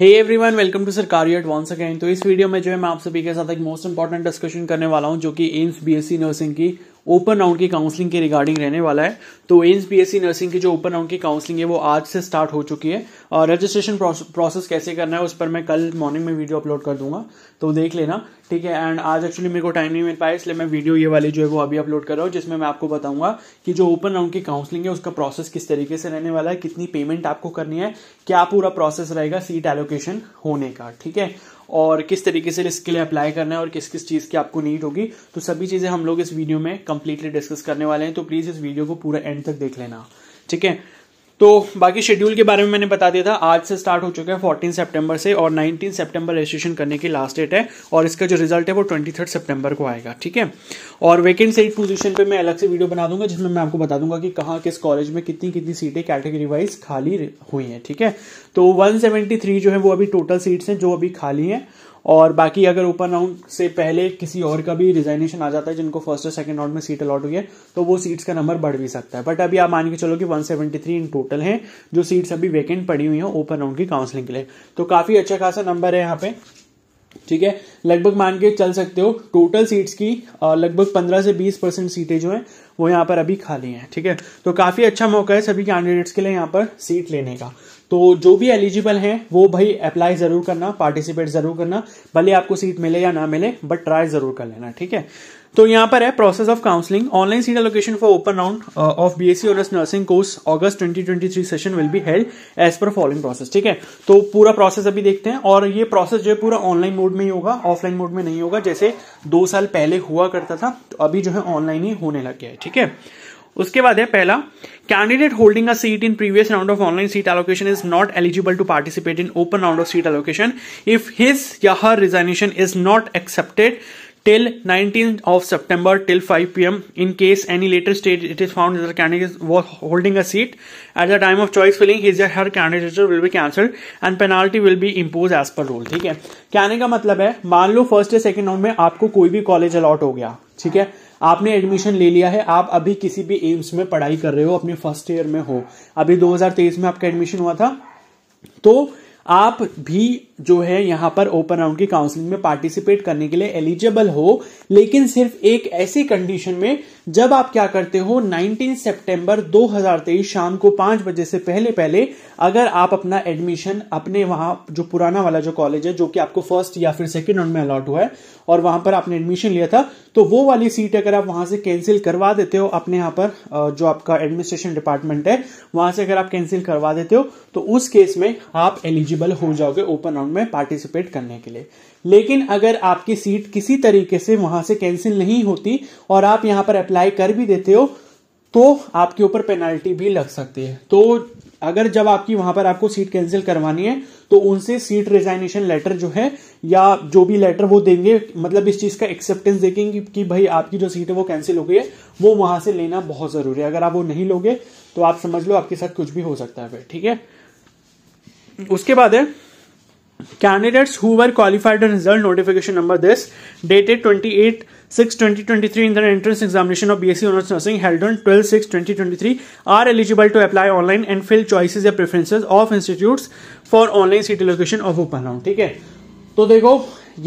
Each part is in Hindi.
hey everyone welcome to Sarkar at once again तो इस वीडियो में जो है मैं आप सभी के साथ एक मोस्ट इंपॉर्टेंट डिस्कशन करने वाला हूं जो कि एम्स बीएससी नर्सिंग की ओपन राउंड की काउंसलिंग के रिगार्डिंग रहने वाला है तो एम्स बीएससी नर्सिंग की जो ओपन राउंड की काउंसलिंग है वो आज से स्टार्ट हो चुकी है और रजिस्ट्रेशन प्रोसेस कैसे करना है उस पर मैं कल मॉर्निंग में वीडियो अपलोड कर दूंगा तो देख लेना ठीक है एंड आज एक्चुअली मेरे को टाइम नहीं मिल पाया इसलिए मैं वीडियो ये वाली जो है वो अभी अपलोड कर रहा हूँ जिसमें मैं आपको बताऊंगा कि जो ओपन राउंड की काउंसलिंग है उसका प्रोसेस किस तरीके से रहने वाला है कितनी पेमेंट आपको करनी है क्या पूरा प्रोसेस रहेगा सीट एलोकेशन होने का ठीक है और किस तरीके से इसके लिए अप्लाई करना है और किस किस चीज़ की आपको नीड होगी तो सभी चीज़ें हम लोग इस वीडियो में कंप्लीटली डिस्कस करने वाले हैं तो प्लीज़ इस वीडियो को पूरा एंड तक देख लेना ठीक है तो बाकी शेड्यूल के बारे में मैंने बता दिया था आज से स्टार्ट हो चुका है फोर्टीन सेप्टेम्बर से और नाइनटीन सेप्टेम्बर रजिस्ट्रेशन करने की लास्ट डेट है और इसका जो रिजल्ट है वो ट्वेंटी थर्ड सेप्टेम्बर को आएगा ठीक है और वैकेंट सीट पोजीशन पे मैं अलग से वीडियो बना दूंगा जिसमें मैं आपको बता दूंगा कि कहाँ किस कॉलेज में कितनी कितनी सीटें कैटेगरी वाइज खाली हुई हैं ठीक है तो वन जो है वो अभी टोटल सीट्स हैं जो अभी खाली हैं और बाकी अगर ओपन राउंड से पहले किसी और का भी रिजाइनेशन आ जाता है जिनको फर्स्ट और सेकंड राउंड में सीट अलॉट हुई है तो वो सीट्स का नंबर बढ़ भी सकता है बट अभी आप मान के चलो कि 173 इन टोटल हैं जो सीट्स अभी वैकेंट पड़ी हुई हैं ओपन राउंड की काउंसलिंग के लिए तो काफ़ी अच्छा खासा नंबर है यहाँ पे ठीक है लगभग मान के चल सकते हो टोटल सीट्स की लगभग पंद्रह से बीस परसेंट सीटें जो है वो यहाँ पर अभी खाली हैं ठीक है तो काफ़ी अच्छा मौका है सभी कैंडिडेट्स के लिए यहाँ पर सीट लेने का तो जो भी एलिजिबल हैं वो भाई अप्लाई जरूर करना पार्टिसिपेट जरूर करना भले आपको सीट मिले या ना मिले बट ट्राई जरूर कर लेना ठीक है तो यहाँ पर है process of counselling online seat allocation for open round of B S S nursing course August 2023 session will be held as per following process ठीक है तो पूरा प्रोसेस अभी देखते हैं और ये प्रोसेस जो है पूरा ऑनलाइन मोड में ही होगा ऑफलाइन मोड में नहीं होगा जैसे दो साल पहले हुआ करता था तो अभी जो है ऑनलाइन ही होने लग गया है ठीक है उसके बाद है पहला candidate holding a seat in previous round of online seat allocation is not eligible to participate in open round of seat allocation if his या her resignation is not accepted till nineteen of September till five P M in case any later stage it is found candidate was holding a seat at the time of choice filling his या her candidate will be cancelled and penalty will be impose as per rule ठीक है कहने का मतलब है मान लो फर्स्ट या सेकेंड राउंड में आपको कोई भी कॉलेज अलॉट हो गया ठीक है आपने एडमिशन ले लिया है आप अभी किसी भी एम्स में पढ़ाई कर रहे हो अपने फर्स्ट ईयर में हो अभी 2023 में आपका एडमिशन हुआ था तो आप भी जो है यहां पर ओपन राउंड की काउंसलिंग में पार्टिसिपेट करने के लिए एलिजिबल हो लेकिन सिर्फ एक ऐसी कंडीशन में जब आप क्या करते हो 19 सितंबर 2023 शाम को पांच बजे से पहले पहले अगर आप अपना एडमिशन अपने वहां जो पुराना वाला जो कॉलेज है जो कि आपको फर्स्ट या फिर सेकेंड राउंड में अलॉट हुआ है और वहां पर आपने एडमिशन लिया था तो वो वाली सीट अगर आप वहां से कैंसिल करवा देते हो अपने यहां पर जो आपका एडमिनिस्ट्रेशन डिपार्टमेंट है वहां से अगर आप कैंसिल करवा देते हो तो उस केस में आप एलिजिबल हो जाओगे ओपन राउंड में पार्टिसिपेट करने के लिए लेकिन अगर आपकी सीट किसी तरीके से वहां से कैंसिल नहीं होती और आप यहाँ पर अप्लाई कर भी देते हो तो आपके ऊपर पेनल्टी भी लग सकती है तो अगर जब आपकी वहां पर आपको सीट कैंसिल करवानी है तो उनसे सीट रिजाइनेशन लेटर जो है या जो भी लेटर वो देंगे मतलब इस चीज का एक्सेप्टेंस देखेंगे कि भाई आपकी जो सीट है वो कैंसिल हो गई है वो वहां से लेना बहुत जरूरी है अगर आप वो नहीं लोगे तो आप समझ लो आपके साथ कुछ भी हो सकता है फिर ठीक है उसके बाद है Candidates who were qualified the result notification number this dated 28 6 2023 in the entrance examination of BSc Honours Nursing held on 12 6 2023 are eligible to apply online and fill choices या preferences of institutes for online seat allocation of open round ठीक है तो देखो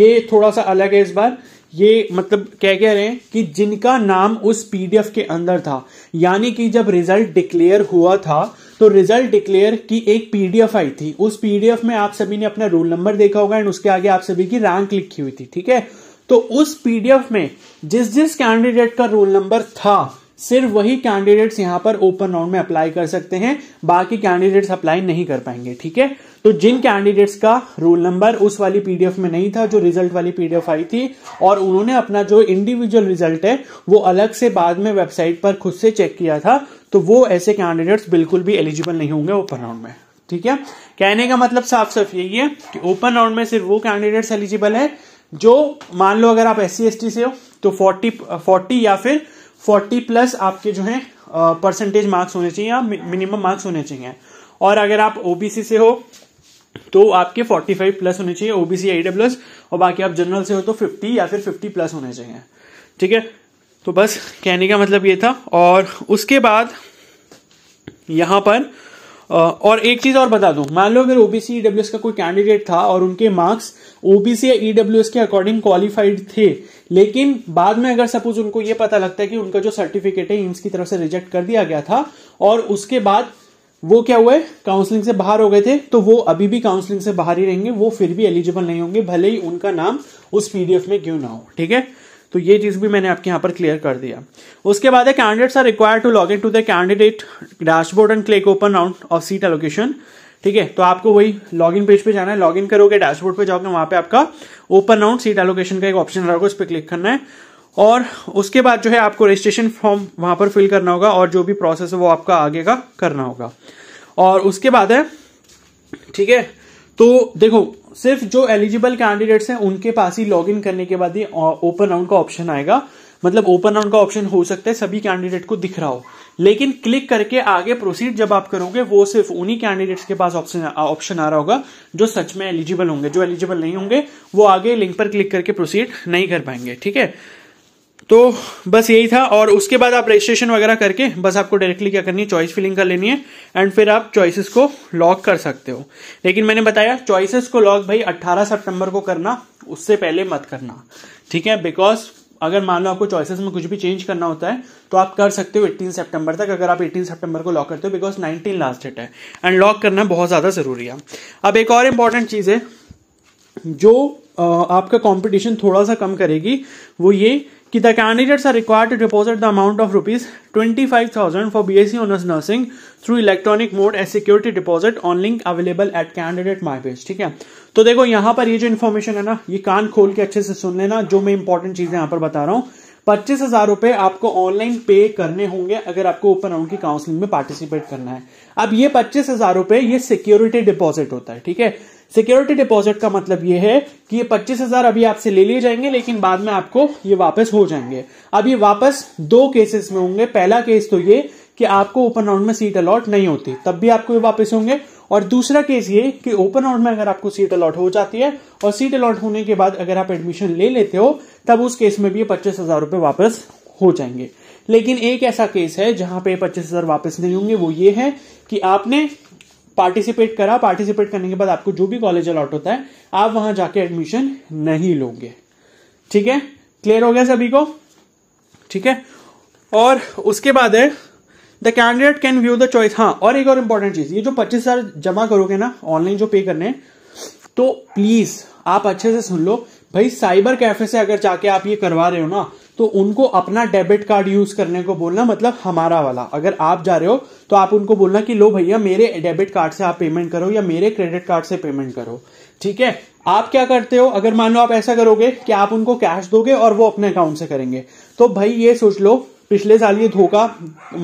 ये थोड़ा सा अलग है इस बार ये मतलब क्या कह रहे हैं कि जिनका नाम उस पीडीएफ के अंदर था यानी कि जब रिजल्ट डिक्लेयर हुआ था तो रिजल्ट डिक्लेयर की एक पीडीएफ आई थी उस पीडीएफ में आप सभी ने अपना रोल नंबर देखा होगा एंड उसके आगे आप सभी की रैंक लिखी हुई थी ठीक है तो उस पीडीएफ में जिस जिस कैंडिडेट का रोल नंबर था सिर्फ वही कैंडिडेट्स यहां पर ओपन राउंड में अप्लाई कर सकते हैं बाकी कैंडिडेट्स अप्लाई नहीं कर पाएंगे ठीक है तो जिन कैंडिडेट्स का रोल नंबर उस वाली पीडीएफ में नहीं था जो रिजल्ट वाली पीडीएफ आई थी और उन्होंने अपना जो इंडिविजुअल रिजल्ट है वो अलग से बाद में वेबसाइट पर खुद से चेक किया था तो वो ऐसे कैंडिडेट्स बिल्कुल भी एलिजिबल नहीं होंगे ओपन राउंड में ठीक है कहने का मतलब साफ साफ यही है कि ओपन राउंड में सिर्फ वो कैंडिडेट्स एलिजिबल है जो मान लो अगर आप एस सी से हो तो फोर्टी फोर्टी या फिर फोर्टी प्लस आपके जो है परसेंटेज मार्क्स होने चाहिए या मिनिमम मार्क्स होने चाहिए और अगर आप ओबीसी से हो तो आपके 45 प्लस होने चाहिए ओबीसी आईडब्ल्यू और बाकी आप जनरल से हो तो 50 या फिर 50 प्लस होने चाहिए ठीक है तो बस कहने का मतलब ये था और उसके बाद यहां पर और एक चीज और बता दूं मान लो अगर ओबीसी ईडब्ल्यूएस e का कोई कैंडिडेट था और उनके मार्क्स ओबीसी या ईडब्ल्यूएस e के अकॉर्डिंग क्वालिफाइड थे लेकिन बाद में अगर सपोज उनको यह पता लगता है कि उनका जो सर्टिफिकेट है इम्स की तरफ से रिजेक्ट कर दिया गया था और उसके बाद वो क्या हुआ काउंसलिंग से बाहर हो गए थे तो वो अभी भी काउंसलिंग से बाहर ही रहेंगे वो फिर भी एलिजिबल नहीं होंगे भले ही उनका नाम उस पीडीएफ में क्यों ना हो ठीक है तो ये चीज भी मैंने आपके यहाँ पर क्लियर कर दिया उसके बाद है candidates are require to log in to the candidate dashboard and click open round of seat allocation ठीक है तो आपको वही लॉग इन पेज पे जाना है लॉग इन करोगे डैशबोर्ड पे जाओगे वहां पे आपका ओपन राउंड सीट एलोकेशन का एक ऑप्शन होगा उस पर क्लिक करना है और उसके बाद जो है आपको रजिस्ट्रेशन फॉर्म वहां पर फिल करना होगा और जो भी प्रोसेस है वो आपका आगे का करना होगा और उसके बाद है ठीक है तो देखो सिर्फ जो एलिजिबल कैंडिडेट्स हैं उनके पास ही लॉग इन करने के बाद ही ओपन राउंड का ऑप्शन आएगा मतलब ओपन राउंड का ऑप्शन हो सकता है सभी कैंडिडेट को दिख रहा हो लेकिन क्लिक करके आगे प्रोसीड जब आप करोगे वो सिर्फ उन्हीं कैंडिडेट्स के पास ऑप्शन ऑप्शन आ रहा होगा जो सच में एलिजिबल होंगे जो एलिजिबल नहीं होंगे वो आगे लिंक पर क्लिक करके प्रोसीड नहीं कर पाएंगे ठीक है तो बस यही था और उसके बाद आप रजिस्ट्रेशन वगैरह करके बस आपको डायरेक्टली क्या करनी है चॉइस फिलिंग कर लेनी है एंड फिर आप चॉइसेस को लॉक कर सकते हो लेकिन मैंने बताया चॉइसेस को लॉक भाई 18 सितंबर को करना उससे पहले मत करना ठीक है बिकॉज अगर मान लो आपको चॉइसेस में कुछ भी चेंज करना होता है तो आप कर सकते हो 18 सितंबर तक अगर आप 18 सितंबर को लॉक करते हो बिकॉज 19 लास्ट डेट है एंड लॉक करना बहुत ज़्यादा ज़रूरी है अब एक और इम्पॉर्टेंट चीज़ है जो आपका कंपटीशन थोड़ा सा कम करेगी वो ये कि the candidates are required to deposit the amount of rupees twenty five thousand for B S C honours nursing through electronic mode as security deposit on link available at candidate my page ठीक है तो देखो यहां पर ये जो इन्फॉर्मेशन है ना ये कान खोल के अच्छे से सुन लेना जो मैं इंपॉर्टेंट चीजें यहाँ पर बता रहा हूँ पच्चीस हजार रुपए आपको ऑनलाइन पे करने होंगे अगर आपको ओपन राउंड की काउंसलिंग में पार्टिसिपेट करना है अब ये पच्चीस हजार रुपए ये सिक्योरिटी डिपॉजिट होता है ठीक है सिक्योरिटी डिपॉजिट का मतलब ये है कि ये पच्चीस हजार अभी आपसे ले लिए जाएंगे लेकिन बाद में आपको ये वापस हो जाएंगे अब ये वापस दो केसेस में होंगे पहला केस तो ये कि आपको ओपन राउंड में सीट अलॉट नहीं होती तब भी आपको ये वापस होंगे और दूसरा केस ये कि ओपन राउंड में अगर आपको सीट अलॉट हो जाती है और सीट अलॉट होने के बाद अगर आप एडमिशन ले लेते हो तब उस केस में भी ये पच्चीस हजार रुपए वापस हो जाएंगे लेकिन एक ऐसा केस है जहां पे पच्चीस हजार वापस नहीं होंगे वो ये है कि आपने पार्टिसिपेट करा पार्टिसिपेट करने के बाद आपको जो भी कॉलेज अलॉट होता है आप वहां जाके एडमिशन नहीं लोगे ठीक है क्लियर हो गया सभी को ठीक है और उसके बाद है the candidate can view the choice हाँ और एक और इंपॉर्टेंट चीज ये जो पच्चीस हजार जमा करोगे ना ऑनलाइन जो पे करने तो प्लीज आप अच्छे से सुन लो भाई साइबर कैफे से अगर जाके आप ये करवा रहे हो ना तो उनको अपना डेबिट कार्ड यूज करने को बोलना मतलब हमारा वाला अगर आप जा रहे हो तो आप उनको बोलना कि लो भैया मेरे डेबिट कार्ड से आप पेमेंट करो या मेरे क्रेडिट कार्ड से पेमेंट करो ठीक है आप क्या करते हो अगर मान लो आप ऐसा करोगे कि आप उनको कैश दोगे और वो अपने अकाउंट से करेंगे तो भाई ये सोच लो पिछले साल ये धोखा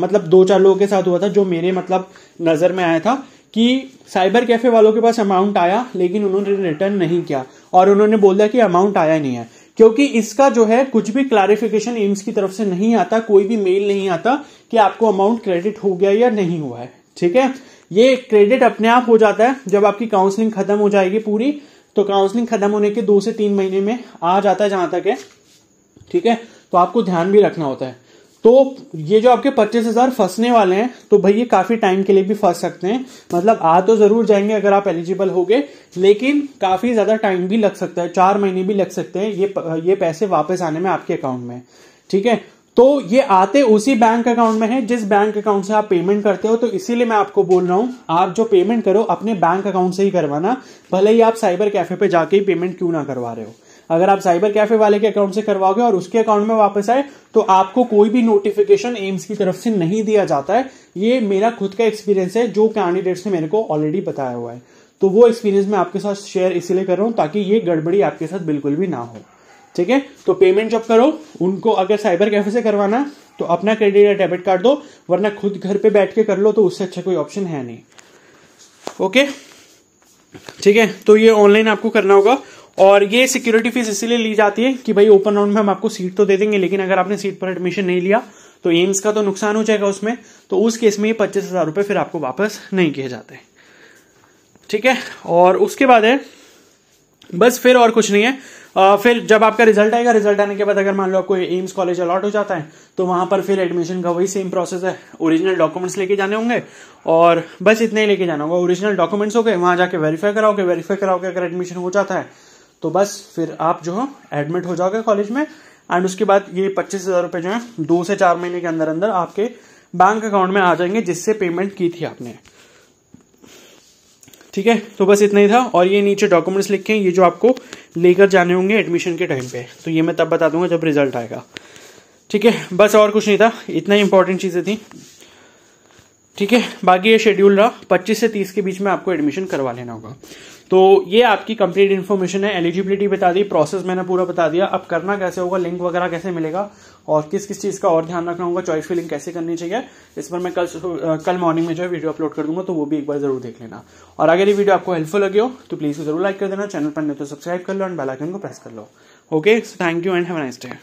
मतलब दो चार लोगों के साथ हुआ था जो मेरे मतलब नजर में आया था कि साइबर कैफे वालों के पास अमाउंट आया लेकिन उन्होंने रिटर्न नहीं किया और उन्होंने बोल दिया कि अमाउंट आया नहीं है क्योंकि इसका जो है कुछ भी क्लैरिफिकेशन एम्स की तरफ से नहीं आता कोई भी मेल नहीं आता कि आपको अमाउंट क्रेडिट हो गया या नहीं हुआ है ठीक है ये क्रेडिट अपने आप हो जाता है जब आपकी काउंसलिंग खत्म हो जाएगी पूरी तो काउंसलिंग खत्म होने के दो से तीन महीने में आ जाता है जहां तक है ठीक है तो आपको ध्यान भी रखना होता है तो ये जो आपके पच्चीस हजार फंसने वाले हैं तो भाई ये काफी टाइम के लिए भी फंस सकते हैं मतलब आ तो जरूर जाएंगे अगर आप एलिजिबल गए लेकिन काफी ज्यादा टाइम भी लग सकता है चार महीने भी लग सकते हैं ये ये पैसे वापस आने में आपके अकाउंट में ठीक है तो ये आते उसी बैंक अकाउंट में है जिस बैंक अकाउंट से आप पेमेंट करते हो तो इसीलिए मैं आपको बोल रहा हूं आप जो पेमेंट करो अपने बैंक अकाउंट से ही करवाना भले ही आप साइबर कैफे पे जाके ही पेमेंट क्यों ना करवा रहे हो अगर आप साइबर कैफे वाले के अकाउंट से करवाओगे और उसके अकाउंट में वापस आए तो आपको कोई भी नोटिफिकेशन एम्स की तरफ से नहीं दिया जाता है ये मेरा खुद का एक्सपीरियंस है जो कैंडिडेट्स ने मेरे को ऑलरेडी बताया हुआ है तो वो एक्सपीरियंस मैं आपके साथ शेयर इसीलिए कर रहा हूँ ताकि ये गड़बड़ी आपके साथ बिल्कुल भी ना हो ठीक है तो पेमेंट जब करो उनको अगर साइबर कैफे से करवाना तो अपना क्रेडिट या डेबिट कार्ड दो वरना खुद घर पे बैठ के कर लो तो उससे अच्छा कोई ऑप्शन है नहीं ओके ठीक है तो ये ऑनलाइन आपको करना होगा और ये सिक्योरिटी फीस इसलिए ली जाती है कि भाई ओपन राउंड में हम आपको सीट तो दे देंगे लेकिन अगर आपने सीट पर एडमिशन नहीं लिया तो एम्स का तो नुकसान हो जाएगा उसमें तो उस केस में ये पच्चीस हजार रुपये फिर आपको वापस नहीं किए जाते ठीक है और उसके बाद है बस फिर और कुछ नहीं है आ, फिर जब आपका रिजल्ट आएगा रिजल्ट आने के बाद अगर मान लो आपको एम्स कॉलेज अलॉट हो जाता है तो वहां पर फिर एडमिशन का वही सेम प्रोसेस है ओरिजिनल डॉक्यूमेंट्स लेके जाने होंगे और बस इतने ही लेके जाना होगा ओरिजिनल डॉक्यूमेंट्स हो गए वहां जाके वेरीफाई कराओगे वेरीफाई कराओगे अगर एडमिशन हो जाता है तो बस फिर आप जो हो एडमिट हो जाओगे कॉलेज में एंड उसके बाद ये पच्चीस हजार रुपए जो है दो से चार महीने के अंदर अंदर आपके बैंक अकाउंट में आ जाएंगे जिससे पेमेंट की थी आपने ठीक है तो बस इतना ही था और ये नीचे डॉक्यूमेंट्स लिखे हैं ये जो आपको लेकर जाने होंगे एडमिशन के टाइम पे तो ये मैं तब बता दूंगा जब रिजल्ट आएगा ठीक है बस और कुछ नहीं था इतना ही इंपॉर्टेंट चीज़ें थी ठीक है बाकी ये शेड्यूल रहा 25 से 30 के बीच में आपको एडमिशन करवा लेना होगा तो ये आपकी कंप्लीट इन्फॉर्मेशन है एलिजिबिलिटी बता दी प्रोसेस मैंने पूरा बता दिया अब करना कैसे होगा लिंक वगैरह कैसे मिलेगा और किस किस चीज़ का और ध्यान रखना होगा चॉइस फिलिंग कैसे करनी चाहिए इस पर मैं कल कल मॉर्निंग में जो है वीडियो अपलोड कर दूंगा तो वो भी एक बार जरूर देख लेना और अगर ये वीडियो आपको हेल्पफुल लगे हो तो प्लीज़ जरूर लाइक कर देना चैनल पर नहीं तो सब्सक्राइब कर लो एंड बेलाइकन को प्रेस कर लो okay so thank you and have nice day